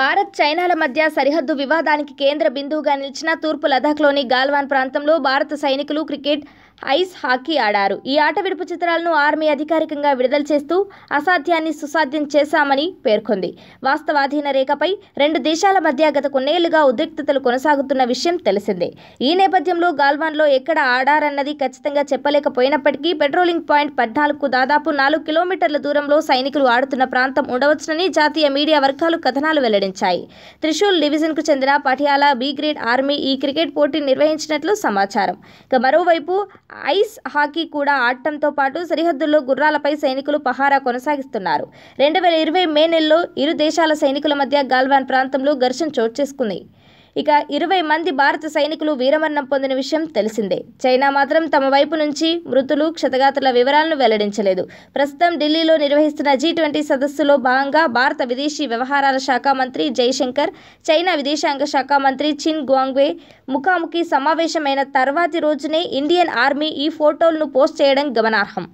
భారత్ చైనాల మధ్య సరిహద్దు వివాదానికి కేంద్ర బిందువుగా నిలిచిన తూర్పు లదాఖ్లోని గాల్వాన్ ప్రాంతంలో భారత సైనికులు క్రికెట్ ఐస్ హాకీ ఆడారు ఈ ఆట విడుపు చిత్రాలను ఆర్మీ అధికారికంగా విడుదల చేస్తూ అసాధ్యాన్ని సుసాధ్యం చేశామని పేర్కొంది వాస్తవాధీన రేఖపై రెండు దేశాల మధ్య గత కొన్నేళ్లుగా ఉద్రిక్తతలు కొనసాగుతున్న విషయం తెలిసిందే ఈ నేపథ్యంలో గాల్వాన్లో ఎక్కడ ఆడారన్నది ఖచ్చితంగా చెప్పలేకపోయినప్పటికీ పెట్రోలింగ్ పాయింట్ పద్నాలుగుకు దాదాపు నాలుగు కిలోమీటర్ల దూరంలో సైనికులు ఆడుతున్న ప్రాంతం ఉండవచ్చునని జాతీయ మీడియా వర్గాలు కథనాలు వెల్లడించాయి త్రిశూల్ డివిజన్కు చెందిన పటియాల బి గ్రేడ్ ఆర్మీ ఈ క్రికెట్ పోటీ నిర్వహించినట్లు సమాచారం ఇక మరోవైపు ఐస్ హాకీ కూడా ఆడటంతో పాటు సరిహద్దుల్లో గుర్రాలపై సైనికులు పహారా కొనసాగిస్తున్నారు రెండు వేల ఇరవై మే నెలలో ఇరు దేశాల సైనికుల మధ్య గాల్వాన్ ప్రాంతంలో ఘర్షణ చోటు చేసుకుంది ఇక ఇరవై మంది భారత సైనికులు వీరమరణం పొందిన విషయం తెలిసిందే చైనా మాత్రం తమ వైపు నుంచి మృతులు క్షతగాతుల వివరాలను వెల్లడించలేదు ప్రస్తుతం ఢిల్లీలో నిర్వహిస్తున్న జీ ట్వంటీ సదస్సులో భాగంగా భారత విదేశీ వ్యవహారాల శాఖ మంత్రి జైశంకర్ చైనా విదేశాంగ శాఖ మంత్రి చిన్ గ్వాంగ్వే ముఖాముఖి సమావేశమైన తర్వాతి రోజునే ఇండియన్ ఆర్మీ ఈ ఫోటోలను పోస్ట్ చేయడం గమనార్హం